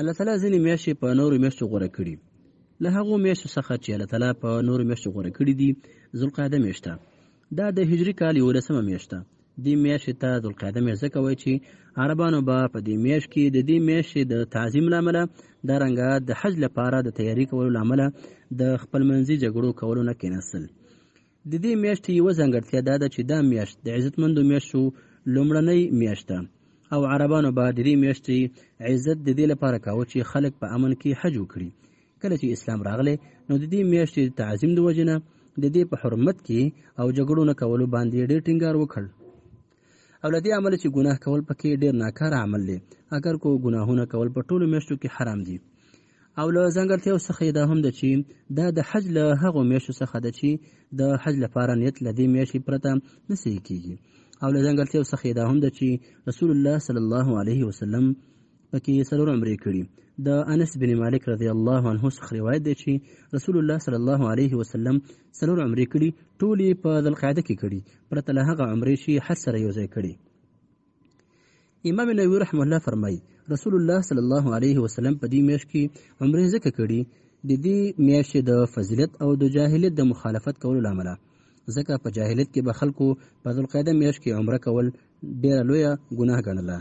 الله تعالی ځینې میاشتې په نورو میاشتو غوره کړي له هغو میاشتو څخه چې الله تعالی په نورو میاشتو غوره کړي دي ذوالقعده میاشته دا د هجري کال یولسمه میاشت دې میاشتې ته ذوالقعده میاشت ځکه وایي چې عربانو به په دې میاشت کې د دې میاشتې د تعظیم له امله دارنګه د حج لپاره د تیاري کولو له امله د خپلمنځي جګړو کولو نه کېناستل د دې میاشتې یوه ځانګړتیا دا ده چې دا میاشت د عزتمندو میاشتو لومړنۍ میاشت ده او عربانو به د دې میاشتې عزت د دې لپاره کاوه چې خلک په امن کې حج وکړي کله چې اسلام راغلی نو د دې میاشتې د تعظیم د وجې نه د دې په حرمت کې او جګړو نه کولو باندې ډېر ټینګار وکړ او له دې عمله چې ګناه کول پکې ډېر ناکاره عمل دی اگر کو ګناهونه کول په ټولو میاشتو کې حرام دي او له ځانګړتیاو څخه دا هم ده چې دا د حج له هغو میاشتو څخه ده چې د حج لپاره نیت له دې میاشتې پرته نه صحیح کیږي او له ځانګړتیاو څخه دا هم ده چې رسول الله صلی الله علیه وسلم پکې څلور عمرې کړي د انس بن مالک رضی الله عنه څخه روایت دی چې رسول الله صلی الله علیه وسلم څلور عمرې کړي ټولې په ذوالقعده کې کړي پرته له هغه عمرې چې هر سره یو ځای کړي امام نووي رحمه الله فرمایي رسول الله صلی الله علیه وسلم په دې میاشت کې عمرې ځکه کړي د دې میاشتې د فضیلت او د جاهلیت د مخالفت کولو له امله ځکه په جاهلیت کې به خلکو په ذوالقعده میاشت کې عمره کول ډیره لویه ګناه ګڼله